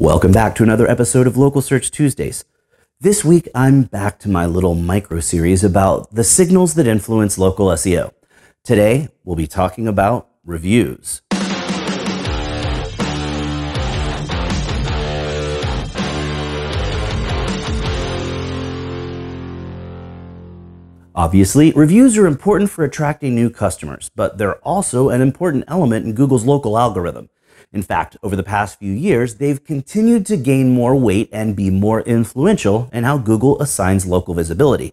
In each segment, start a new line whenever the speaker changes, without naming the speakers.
Welcome back to another episode of Local Search Tuesdays. This week, I'm back to my little micro series about the signals that influence local SEO. Today, we'll be talking about reviews. Obviously, reviews are important for attracting new customers, but they're also an important element in Google's local algorithm. In fact, over the past few years, they've continued to gain more weight and be more influential in how Google assigns local visibility.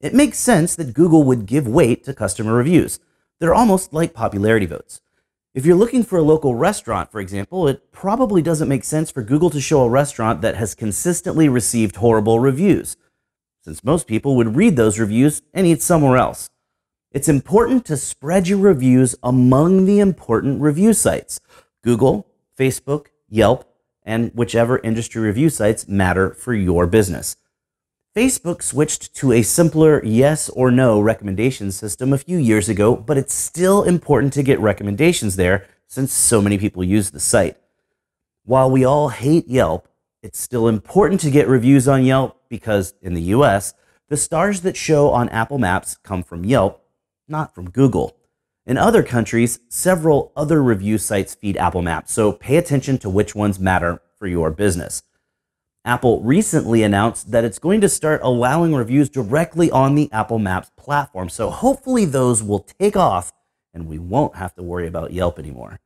It makes sense that Google would give weight to customer reviews. They're almost like popularity votes. If you're looking for a local restaurant, for example, it probably doesn't make sense for Google to show a restaurant that has consistently received horrible reviews, since most people would read those reviews and eat somewhere else. It's important to spread your reviews among the important review sites. Google, Facebook, Yelp, and whichever industry review sites matter for your business. Facebook switched to a simpler yes or no recommendation system a few years ago, but it's still important to get recommendations there since so many people use the site. While we all hate Yelp, it's still important to get reviews on Yelp because in the US, the stars that show on Apple Maps come from Yelp, not from Google. In other countries, several other review sites feed Apple Maps, so pay attention to which ones matter for your business. Apple recently announced that it's going to start allowing reviews directly on the Apple Maps platform, so hopefully those will take off and we won't have to worry about Yelp anymore.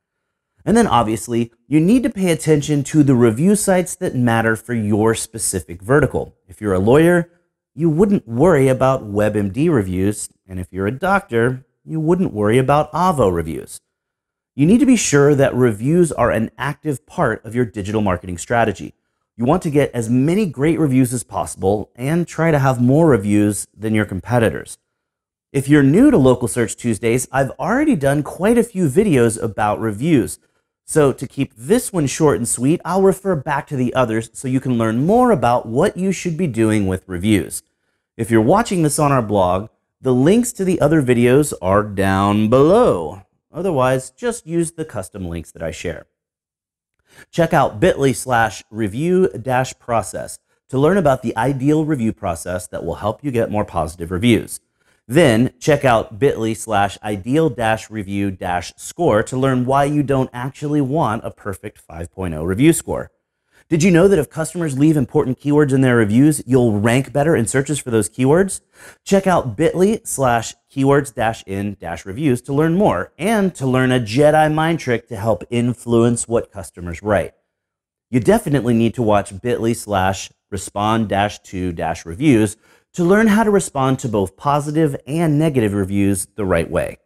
And then obviously, you need to pay attention to the review sites that matter for your specific vertical. If you're a lawyer, you wouldn't worry about WebMD reviews, and if you're a doctor, you wouldn't worry about Avo reviews. You need to be sure that reviews are an active part of your digital marketing strategy. You want to get as many great reviews as possible and try to have more reviews than your competitors. If you're new to Local Search Tuesdays, I've already done quite a few videos about reviews. So to keep this one short and sweet, I'll refer back to the others so you can learn more about what you should be doing with reviews. If you're watching this on our blog, the links to the other videos are down below. Otherwise, just use the custom links that I share. Check out bit.ly slash review dash process to learn about the ideal review process that will help you get more positive reviews. Then check out bit.ly slash ideal dash review dash score to learn why you don't actually want a perfect 5.0 review score. Did you know that if customers leave important keywords in their reviews, you'll rank better in searches for those keywords? Check out bit.ly slash keywords dash in dash reviews to learn more and to learn a Jedi mind trick to help influence what customers write. You definitely need to watch bit.ly slash respond dash to dash reviews to learn how to respond to both positive and negative reviews the right way.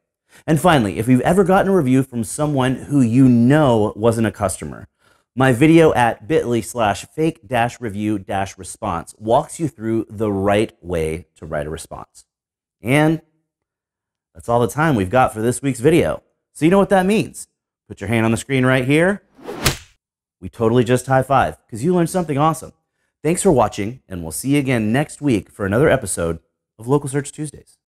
And finally, if you've ever gotten a review from someone who you know wasn't a customer, my video at bit.ly slash fake dash review dash response walks you through the right way to write a response. And that's all the time we've got for this week's video. So you know what that means. Put your hand on the screen right here. We totally just high five because you learned something awesome. Thanks for watching, and we'll see you again next week for another episode of Local Search Tuesdays.